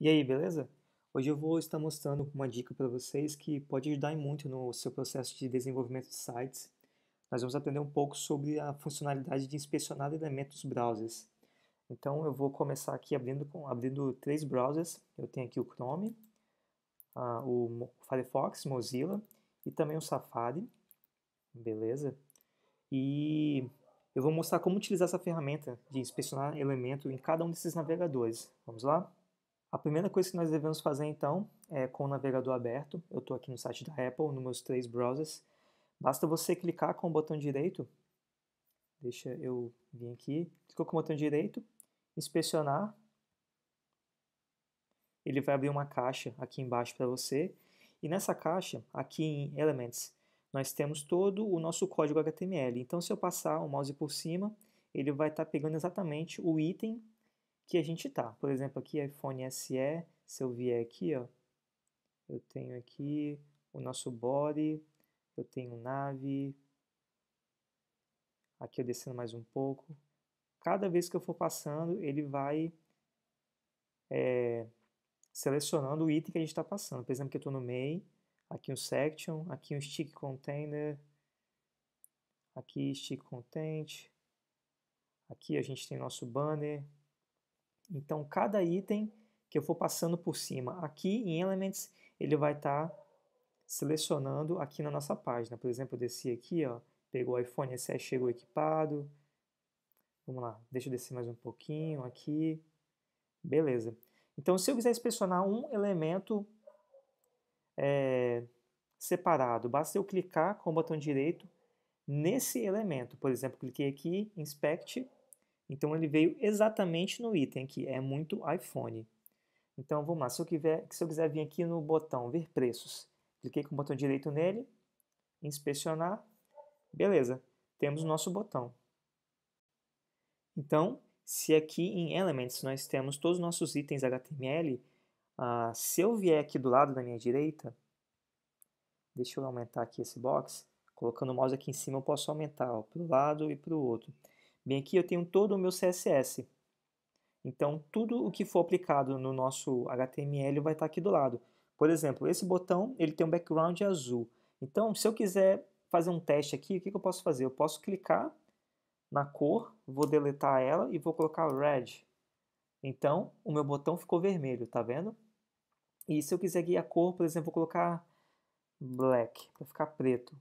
E aí, beleza? Hoje eu vou estar mostrando uma dica para vocês que pode ajudar muito no seu processo de desenvolvimento de sites. Nós vamos aprender um pouco sobre a funcionalidade de inspecionar elementos browsers. Então eu vou começar aqui abrindo, com, abrindo três browsers. Eu tenho aqui o Chrome, a, o Firefox, Mozilla e também o Safari. Beleza? E eu vou mostrar como utilizar essa ferramenta de inspecionar elemento em cada um desses navegadores. Vamos lá? A primeira coisa que nós devemos fazer então é com o navegador aberto, eu estou aqui no site da Apple, nos meus três browsers, basta você clicar com o botão direito, deixa eu vir aqui, clicou com o botão direito, inspecionar, ele vai abrir uma caixa aqui embaixo para você, e nessa caixa, aqui em Elements, nós temos todo o nosso código HTML. Então, se eu passar o mouse por cima, ele vai estar tá pegando exatamente o item que a gente tá. Por exemplo, aqui iPhone SE, se eu vier aqui, ó, eu tenho aqui o nosso body, eu tenho nave, aqui eu descendo mais um pouco. Cada vez que eu for passando, ele vai é, selecionando o item que a gente está passando. Por exemplo, que eu estou no main, aqui um section, aqui um stick container, aqui stick content, aqui a gente tem nosso banner, então, cada item que eu for passando por cima aqui em Elements, ele vai estar tá selecionando aqui na nossa página. Por exemplo, eu desci aqui, ó, pegou o iPhone SE, chegou equipado. Vamos lá, deixa eu descer mais um pouquinho aqui. Beleza. Então, se eu quiser inspecionar um elemento é, separado, basta eu clicar com o botão direito nesse elemento. Por exemplo, cliquei aqui, Inspect, então ele veio exatamente no item que é muito iPhone. Então vamos lá, se eu, quiser, se eu quiser vir aqui no botão ver preços, cliquei com o botão direito nele, inspecionar, beleza, temos o nosso botão. Então, se aqui em Elements nós temos todos os nossos itens HTML, uh, ah, se eu vier aqui do lado da minha direita, deixa eu aumentar aqui esse box, colocando o mouse aqui em cima eu posso aumentar para o lado e para o outro. Bem aqui eu tenho todo o meu CSS. Então, tudo o que for aplicado no nosso HTML vai estar aqui do lado. Por exemplo, esse botão ele tem um background azul. Então, se eu quiser fazer um teste aqui, o que, que eu posso fazer? Eu posso clicar na cor, vou deletar ela e vou colocar red. Então, o meu botão ficou vermelho, tá vendo? E se eu quiser guiar a cor, por exemplo, vou colocar black, para ficar preto.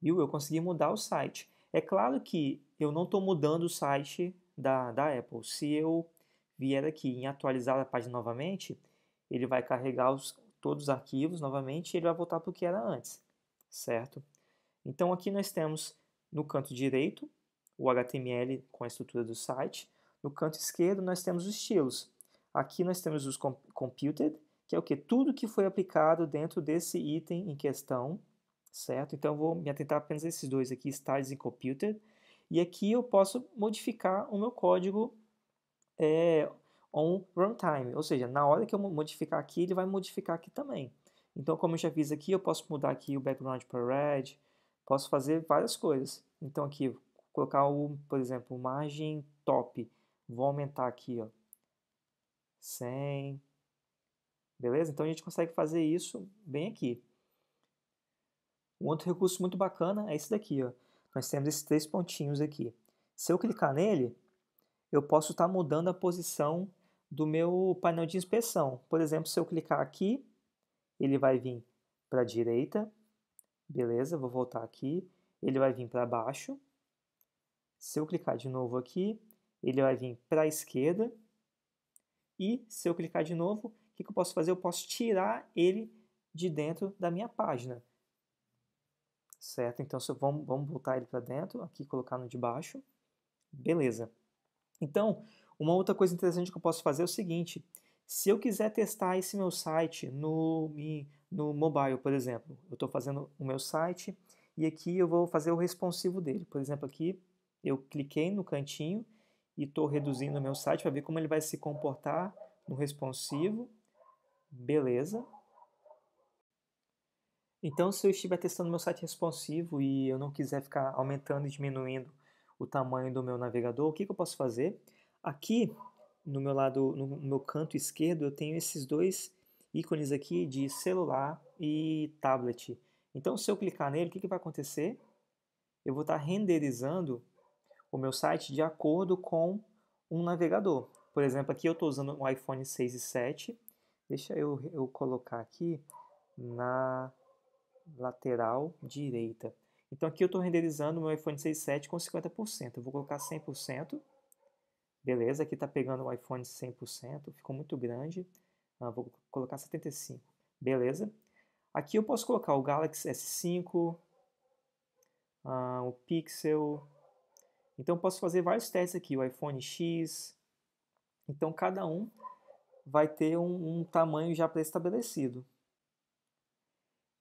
Viu? Eu consegui mudar o site. É claro que eu não estou mudando o site da, da Apple. Se eu vier aqui em atualizar a página novamente, ele vai carregar os, todos os arquivos novamente e ele vai voltar para o que era antes, certo? Então aqui nós temos no canto direito o HTML com a estrutura do site. No canto esquerdo nós temos os estilos. Aqui nós temos os comp computed, que é o que? Tudo que foi aplicado dentro desse item em questão certo? Então, vou me atentar apenas a esses dois aqui, Styles e Computer. E aqui eu posso modificar o meu código é, on runtime, ou seja, na hora que eu modificar aqui, ele vai modificar aqui também. Então, como eu já fiz aqui, eu posso mudar aqui o background para red, posso fazer várias coisas. Então, aqui, colocar, o, por exemplo, margem top. Vou aumentar aqui, ó, 100. Beleza? Então, a gente consegue fazer isso bem aqui. Um outro recurso muito bacana é esse daqui. Ó. Nós temos esses três pontinhos aqui. Se eu clicar nele, eu posso estar tá mudando a posição do meu painel de inspeção. Por exemplo, se eu clicar aqui, ele vai vir para a direita. Beleza, vou voltar aqui. Ele vai vir para baixo. Se eu clicar de novo aqui, ele vai vir para a esquerda. E se eu clicar de novo, o que, que eu posso fazer? Eu posso tirar ele de dentro da minha página certo? Então, se vamos, vamos ele para dentro, aqui colocar no de baixo, beleza. Então, uma outra coisa interessante que eu posso fazer é o seguinte, se eu quiser testar esse meu site no, no mobile, por exemplo, eu estou fazendo o meu site e aqui eu vou fazer o responsivo dele. Por exemplo, aqui eu cliquei no cantinho e estou reduzindo o meu site para ver como ele vai se comportar no responsivo. Beleza. Então, se eu estiver testando meu site responsivo e eu não quiser ficar aumentando e diminuindo o tamanho do meu navegador, o que, que eu posso fazer? Aqui no meu lado, no meu canto esquerdo, eu tenho esses dois ícones aqui de celular e tablet. Então, se eu clicar nele, o que, que vai acontecer? Eu vou estar renderizando o meu site de acordo com um navegador. Por exemplo, aqui eu estou usando o um iPhone 6 e 7. Deixa eu, eu colocar aqui na lateral direita. Então aqui eu estou renderizando o meu iPhone 6.7 com 50%. Eu vou colocar 100%. Beleza, aqui está pegando o iPhone 100%, ficou muito grande. Ah, vou colocar 75%. Beleza. Aqui eu posso colocar o Galaxy S5, ah, o Pixel. Então eu posso fazer vários testes aqui, o iPhone X. Então cada um vai ter um, um tamanho já pré-estabelecido.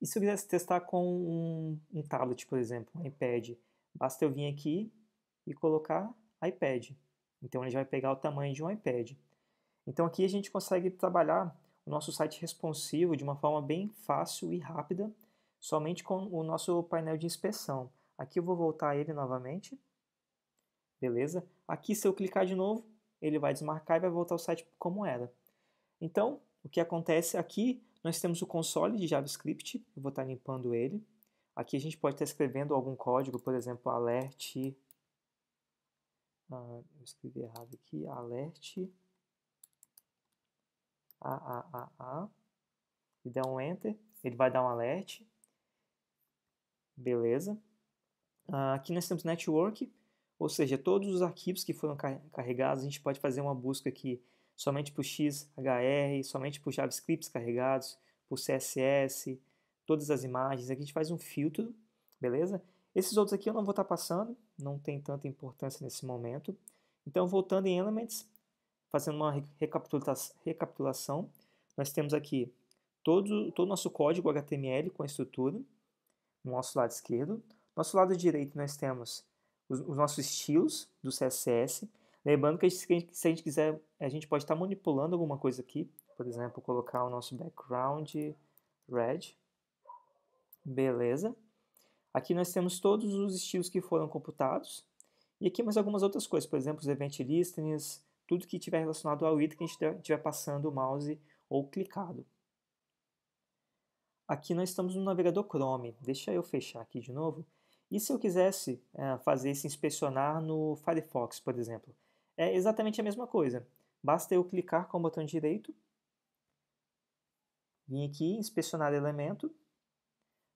E se eu quisesse testar com um, um tablet, por exemplo, um iPad, basta eu vir aqui e colocar iPad. Então ele já vai pegar o tamanho de um iPad. Então aqui a gente consegue trabalhar o nosso site responsivo de uma forma bem fácil e rápida, somente com o nosso painel de inspeção. Aqui eu vou voltar ele novamente. Beleza? Aqui se eu clicar de novo, ele vai desmarcar e vai voltar o site como era. Então, o que acontece aqui, nós temos o console de JavaScript, eu vou estar limpando ele. Aqui a gente pode estar escrevendo algum código, por exemplo, alert... Ah, eu escrevi errado aqui, alert... AAAA e dá um Enter, ele vai dar um alert. Beleza. Ah, aqui nós temos network, ou seja, todos os arquivos que foram carregados, a gente pode fazer uma busca aqui somente para o XHR, somente para os JavaScripts carregados, para o CSS, todas as imagens. Aqui a gente faz um filtro, beleza? Esses outros aqui eu não vou estar tá passando, não tem tanta importância nesse momento. Então, voltando em Elements, fazendo uma recapitulação, nós temos aqui todo o nosso código HTML com a estrutura, no nosso lado esquerdo. Nosso lado direito nós temos os, os nossos estilos do CSS, Lembrando que se a gente quiser, a gente pode estar manipulando alguma coisa aqui. Por exemplo, colocar o nosso background red. Beleza. Aqui nós temos todos os estilos que foram computados. E aqui mais algumas outras coisas, por exemplo, os event listeners, tudo que tiver relacionado ao item que a gente estiver passando o mouse ou clicado. Aqui nós estamos no navegador Chrome. Deixa eu fechar aqui de novo. E se eu quisesse é, fazer esse inspecionar no Firefox, por exemplo? é exatamente a mesma coisa. Basta eu clicar com o botão direito, vim aqui, inspecionar elemento,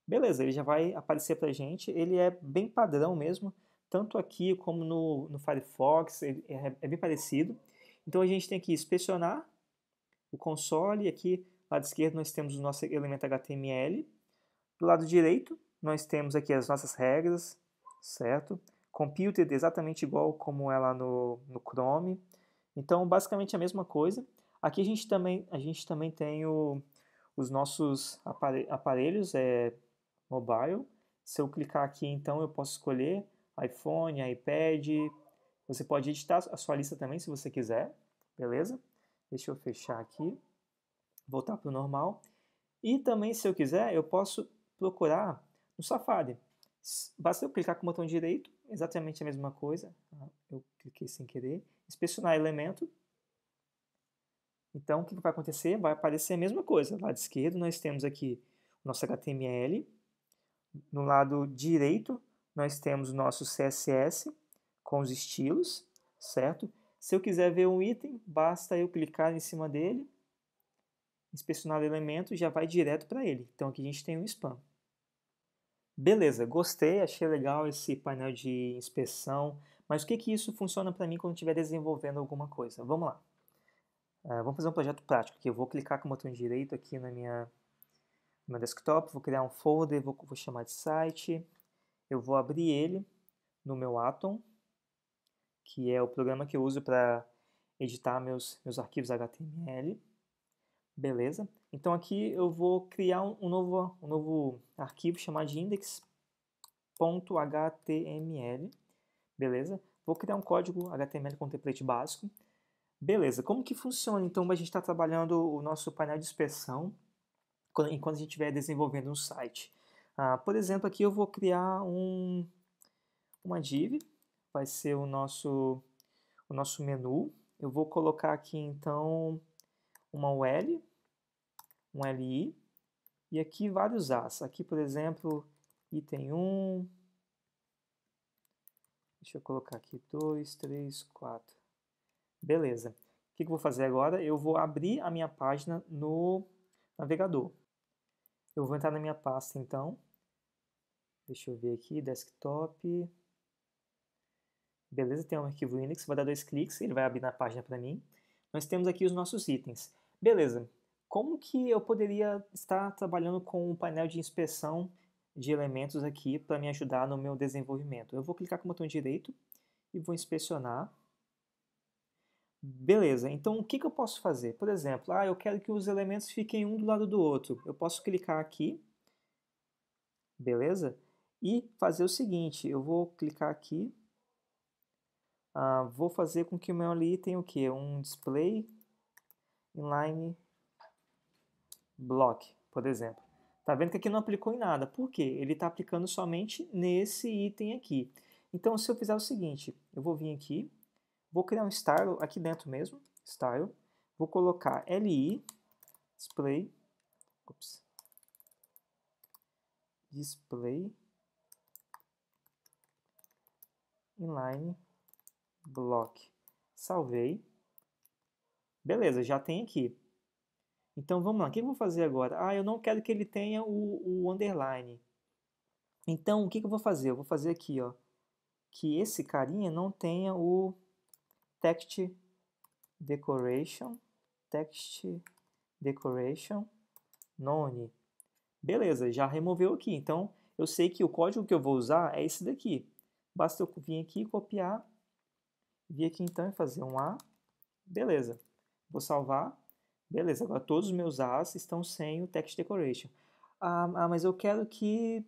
beleza, ele já vai aparecer para gente, ele é bem padrão mesmo, tanto aqui como no, no Firefox, é, é bem parecido. Então a gente tem que inspecionar o console, aqui lado esquerdo nós temos o nosso elemento HTML, do lado direito nós temos aqui as nossas regras, certo? Computed exatamente igual como ela no, no Chrome. Então, basicamente a mesma coisa. Aqui a gente também, a gente também tem o, os nossos aparelhos é, mobile. Se eu clicar aqui, então, eu posso escolher iPhone, iPad. Você pode editar a sua lista também, se você quiser. Beleza? Deixa eu fechar aqui. Voltar para o normal. E também, se eu quiser, eu posso procurar no Safari. Basta eu clicar com o botão direito exatamente a mesma coisa. Tá? Eu cliquei sem querer. Inspecionar elemento. Então, o que vai acontecer? Vai aparecer a mesma coisa. Lado esquerdo, nós temos aqui o nosso HTML. No lado direito, nós temos o nosso CSS com os estilos, certo? Se eu quiser ver um item, basta eu clicar em cima dele, inspecionar o elemento, já vai direto para ele. Então, aqui a gente tem um spam. Beleza, gostei, achei legal esse painel de inspeção, mas o que, que isso funciona para mim quando estiver desenvolvendo alguma coisa? Vamos lá. Uh, vamos fazer um projeto prático aqui. Eu vou clicar com o botão direito aqui na minha, no meu desktop, vou criar um folder, vou, vou chamar de site, eu vou abrir ele no meu Atom, que é o programa que eu uso para editar meus, meus arquivos HTML. Beleza? Então aqui eu vou criar um, novo, um novo arquivo chamado de index.html. Beleza? Vou criar um código HTML com template básico. Beleza, como que funciona? Então a gente está trabalhando o nosso painel de inspeção quando, enquanto a gente estiver desenvolvendo um site. Ah, por exemplo, aqui eu vou criar um, uma div, vai ser o nosso, o nosso menu. Eu vou colocar aqui então uma UL, um LI, e aqui vários As. Aqui, por exemplo, item 1, deixa eu colocar aqui 2, 3, 4. Beleza. O que, eu vou fazer agora? Eu vou abrir a minha página no navegador. Eu vou entrar na minha pasta, então. Deixa eu ver aqui, desktop. Beleza, tem um arquivo Linux, vou dar dois cliques, ele vai abrir na página para mim. Nós temos aqui os nossos itens. Beleza. Como que eu poderia estar trabalhando com um painel de inspeção de elementos aqui para me ajudar no meu desenvolvimento? Eu vou clicar com o botão direito e vou inspecionar. Beleza, então o que, que eu posso fazer? Por exemplo, ah, eu quero que os elementos fiquem um do lado do outro. Eu posso clicar aqui, beleza? E fazer o seguinte, eu vou clicar aqui, ah, vou fazer com que o meu ali tenha o quê? Um display inline block, por exemplo. Tá vendo que aqui não aplicou em nada. Por quê? Ele está aplicando somente nesse item aqui. Então, se eu fizer o seguinte, eu vou vir aqui, vou criar um style aqui dentro mesmo, style, vou colocar li display, ops, display inline block. Salvei. Beleza, já tem aqui. Então vamos lá, o que eu vou fazer agora? Ah, eu não quero que ele tenha o, o underline. Então o que, que eu vou fazer? Eu vou fazer aqui, ó, que esse carinha não tenha o text decoration, text decoration none. Beleza, já removeu aqui. Então eu sei que o código que eu vou usar é esse daqui. Basta eu vir aqui e copiar, vir aqui então e fazer um A, beleza. Vou salvar. Beleza, agora todos os meus as estão sem o text decoration. Ah, ah, mas eu quero que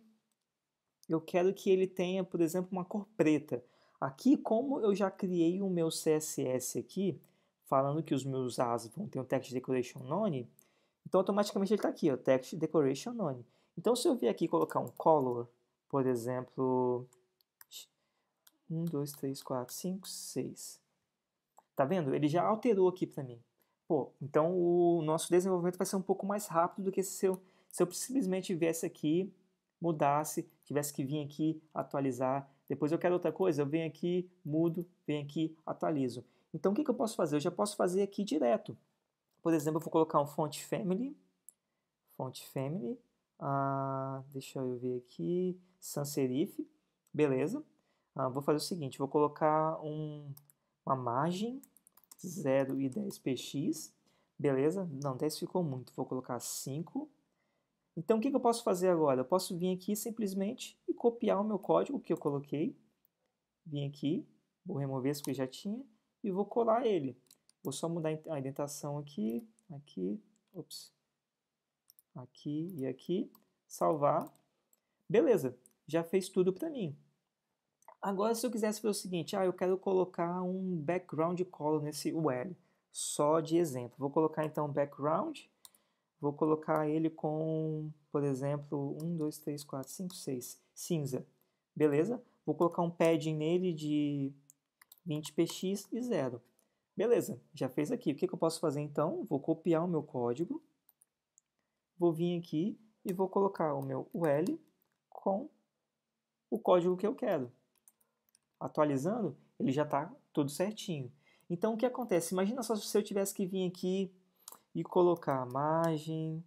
eu quero que ele tenha, por exemplo, uma cor preta. Aqui, como eu já criei o meu CSS aqui, falando que os meus as vão ter um text decoration none, então automaticamente ele está aqui, o text decoration none. Então se eu vier aqui colocar um color, por exemplo, 1, 2, 3, 4, 5, 6. Tá vendo? Ele já alterou aqui para mim. Pô, então o nosso desenvolvimento vai ser um pouco mais rápido do que se eu, se eu simplesmente viesse aqui, mudasse, tivesse que vir aqui, atualizar. Depois eu quero outra coisa, eu venho aqui, mudo, venho aqui, atualizo. Então o que, que eu posso fazer? Eu já posso fazer aqui direto. Por exemplo, eu vou colocar um font family, font family, ah, deixa eu ver aqui, sans serif, beleza. Ah, vou fazer o seguinte, vou colocar um, uma margem 0 e 10px. Beleza? Não, 10 ficou muito. Vou colocar 5. Então, o que, eu posso fazer agora? Eu posso vir aqui simplesmente e copiar o meu código que eu coloquei. Vim aqui, vou remover esse que eu já tinha e vou colar ele. Vou só mudar a indentação aqui, aqui, ops, aqui e aqui. Salvar. Beleza, já fez tudo para mim. Agora, se eu quisesse fazer o seguinte, ah, eu quero colocar um background color nesse UL, só de exemplo. Vou colocar então um background, vou colocar ele com, por exemplo, 1, 2, 3, 4, 5, 6, cinza. Beleza? Vou colocar um padding nele de 20px e 0. Beleza, já fez aqui. O que, que eu posso fazer então? Vou copiar o meu código, vou vir aqui e vou colocar o meu UL com o código que eu quero atualizando, ele já está tudo certinho. Então, o que acontece? Imagina só se eu tivesse que vir aqui e colocar margem,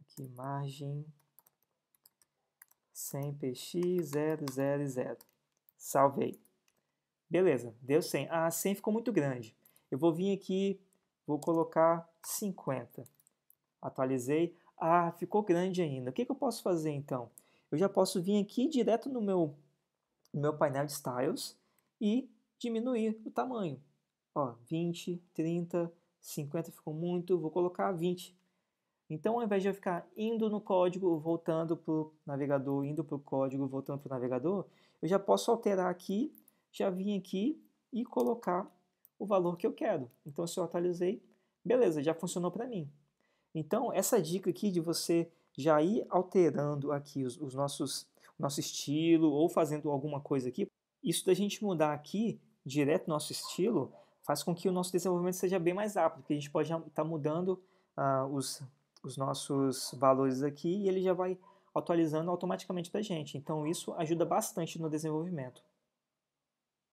aqui margem 100 px 000. Salvei. Beleza, deu 100. Ah, 100 ficou muito grande. Eu vou vir aqui, vou colocar 50. Atualizei. Ah, ficou grande ainda. O que, que eu posso fazer então? Eu já posso vir aqui direto no meu no meu painel de styles e diminuir o tamanho. Ó, 20, 30, 50 ficou muito, vou colocar 20. Então, ao invés de eu ficar indo no código, voltando para o navegador, indo para o código, voltando para o navegador, eu já posso alterar aqui, já vim aqui e colocar o valor que eu quero. Então, se eu atualizei, beleza, já funcionou para mim. Então, essa dica aqui de você já ir alterando aqui os, os nossos nosso estilo ou fazendo alguma coisa aqui. Isso da gente mudar aqui, direto nosso estilo, faz com que o nosso desenvolvimento seja bem mais rápido, porque a gente pode estar tá mudando uh, os, os nossos valores aqui e ele já vai atualizando automaticamente para a gente. Então, isso ajuda bastante no desenvolvimento.